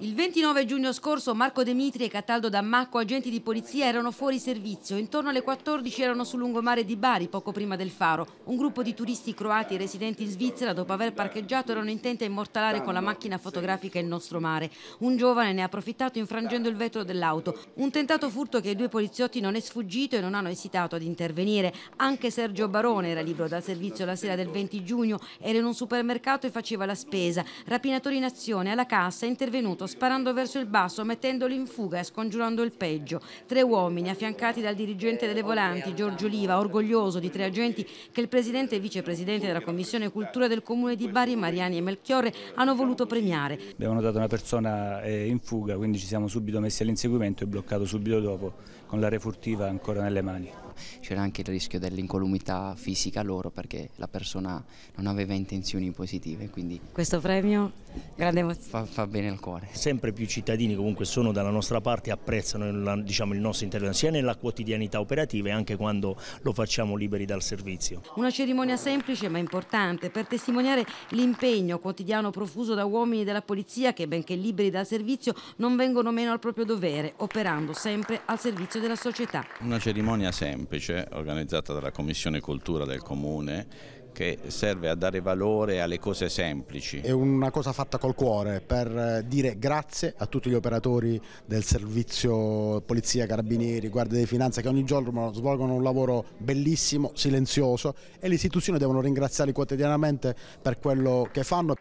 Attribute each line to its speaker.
Speaker 1: Il 29 giugno scorso Marco Demitri e Cataldo Dammacco, agenti di polizia, erano fuori servizio. Intorno alle 14 erano sul lungomare di Bari, poco prima del faro. Un gruppo di turisti croati residenti in Svizzera, dopo aver parcheggiato, erano intenti a immortalare con la macchina fotografica il nostro mare. Un giovane ne ha approfittato infrangendo il vetro dell'auto. Un tentato furto che ai due poliziotti non è sfuggito e non hanno esitato ad intervenire. Anche Sergio Barone era libero dal servizio la sera del 20 giugno, era in un supermercato e faceva la spesa. Rapinatori in azione alla cassa, in intervenuto sparando verso il basso, mettendoli in fuga e scongiurando il peggio. Tre uomini, affiancati dal dirigente delle volanti, Giorgio Oliva, orgoglioso di tre agenti che il presidente e vicepresidente della Commissione Cultura del Comune di Bari, Mariani e Melchiorre, hanno voluto premiare.
Speaker 2: Abbiamo notato una
Speaker 3: persona eh, in fuga, quindi ci siamo subito messi all'inseguimento e bloccato subito dopo con la refurtiva ancora nelle mani c'era anche il rischio dell'incolumità fisica loro perché la
Speaker 4: persona non aveva intenzioni positive. Quindi Questo premio, grande Fa, fa bene al cuore. Sempre più cittadini comunque sono dalla nostra parte, e apprezzano il, diciamo, il nostro intervento sia nella quotidianità operativa e anche quando lo facciamo liberi dal servizio.
Speaker 1: Una cerimonia semplice ma importante per testimoniare l'impegno quotidiano profuso da uomini della polizia che benché liberi dal servizio non vengono meno al proprio dovere, operando sempre al servizio della società.
Speaker 3: Una cerimonia semplice semplice organizzata dalla Commissione Cultura del Comune che serve a dare valore alle cose semplici. È una
Speaker 2: cosa fatta col cuore per dire grazie a tutti gli operatori del servizio polizia, carabinieri, guardia di finanza che ogni giorno svolgono un lavoro bellissimo, silenzioso e le istituzioni devono ringraziarli quotidianamente per quello che fanno.